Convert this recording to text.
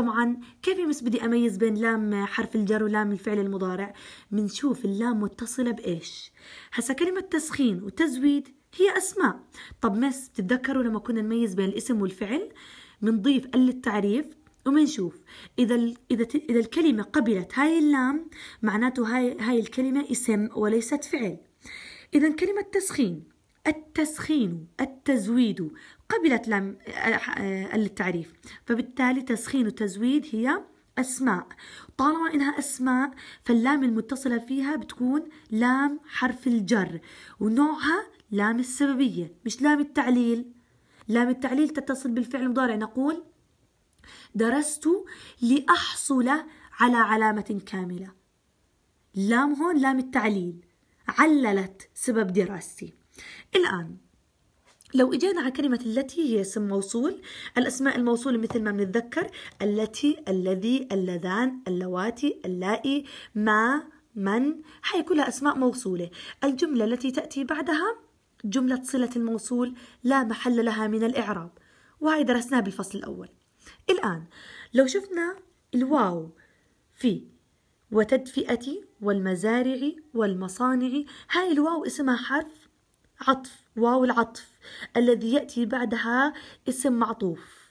طبعا كيف مس بدي اميز بين لام حرف الجر ولام الفعل المضارع بنشوف اللام متصله بايش هسا كلمه تسخين وتزويد هي اسماء طب مس بتتذكروا لما كنا نميز بين الاسم والفعل بنضيف ال التعريف وبنشوف اذا اذا اذا الكلمه قبلت هاي اللام معناته هاي هاي الكلمه اسم وليست فعل اذا كلمه تسخين التسخين التزويد قبلت آه، التعريف فبالتالي تسخين وتزويد هي أسماء طالما إنها أسماء فاللام المتصلة فيها بتكون لام حرف الجر ونوعها لام السببية مش لام التعليل لام التعليل تتصل بالفعل المضارع نقول درست لأحصل على علامة كاملة لام هون لام التعليل عللت سبب دراستي الآن لو اجينا على كلمة التي هي اسم موصول الأسماء الموصولة مثل ما بنتذكر التي الذي اللذان اللواتي اللائي ما من هي كلها أسماء موصولة الجملة التي تأتي بعدها جملة صلة الموصول لا محل لها من الإعراب وهي درسناها بالفصل الأول الآن لو شفنا الواو في وتدفئتي والمزارع والمصانع هاي الواو اسمها حرف عطف واو العطف الذي يأتي بعدها اسم معطوف